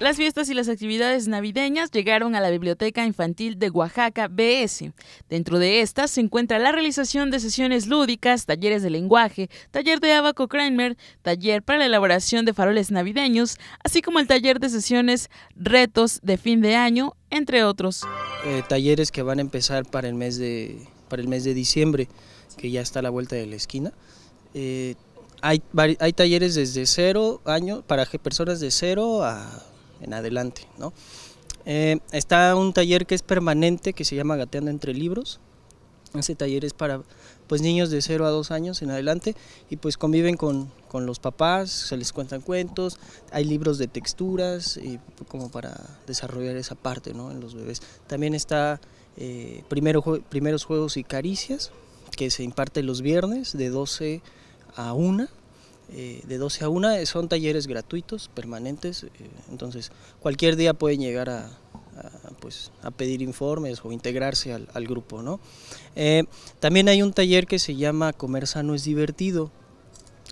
Las fiestas y las actividades navideñas llegaron a la Biblioteca Infantil de Oaxaca, BS. Dentro de estas se encuentra la realización de sesiones lúdicas, talleres de lenguaje, taller de abaco Kramer, taller para la elaboración de faroles navideños, así como el taller de sesiones retos de fin de año, entre otros. Eh, talleres que van a empezar para el, mes de, el mes de diciembre, que ya está a la vuelta de la esquina. Eh, hay, hay talleres desde cero años, para personas de cero a en adelante. ¿no? Eh, está un taller que es permanente que se llama Gateando entre Libros. Ese taller es para pues, niños de 0 a 2 años en adelante y pues conviven con, los papás, se les cuentan cuentos, hay libros de texturas y como para desarrollar esa parte ¿no? en los bebés. También está eh, Primeros Juegos y Caricias que se imparte los viernes de 12 a 1 eh, de 12 a 1. Eh, son talleres gratuitos, permanentes, eh, entonces cualquier día pueden llegar a, pues, a pedir informes o integrarse al, grupo. ¿no? también hay un taller que se llama Comer Sano es Divertido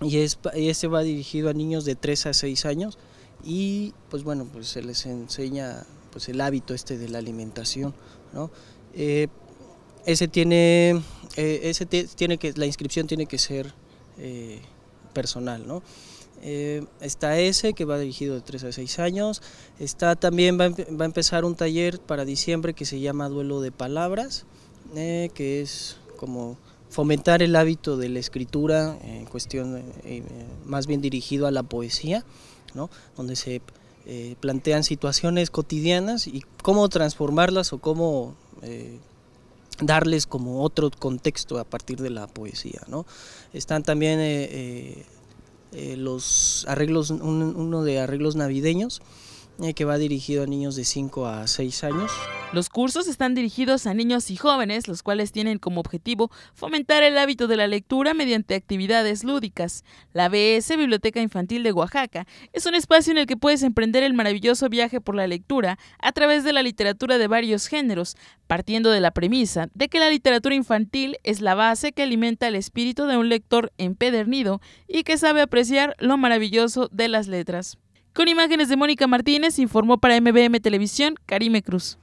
y, es, este va dirigido a niños de 3 a 6 años y pues bueno, pues se les enseña pues el hábito este de la alimentación, ese tiene, ese tiene que, la inscripción tiene que ser personal, ¿no? Eh, está ese que va dirigido de 3 a 6 años. Está también va, a empezar un taller para diciembre que se llama Duelo de Palabras, eh, que es como fomentar el hábito de la escritura, en cuestión eh, más bien dirigido a la poesía, donde se plantean situaciones cotidianas y cómo transformarlas o cómo darles como otro contexto a partir de la poesía. ¿no? Están también eh, eh, eh, los arreglos, uno de arreglos navideños que va dirigido a niños de 5 a 6 años. Los cursos están dirigidos a niños y jóvenes, los cuales tienen como objetivo fomentar el hábito de la lectura mediante actividades lúdicas. La BS Biblioteca Infantil de Oaxaca es un espacio en el que puedes emprender el maravilloso viaje por la lectura a través de la literatura de varios géneros, partiendo de la premisa de que la literatura infantil es la base que alimenta el espíritu de un lector empedernido y que sabe apreciar lo maravilloso de las letras. Con imágenes de Mónica Martínez, informó para MBM Televisión Karime Cruz.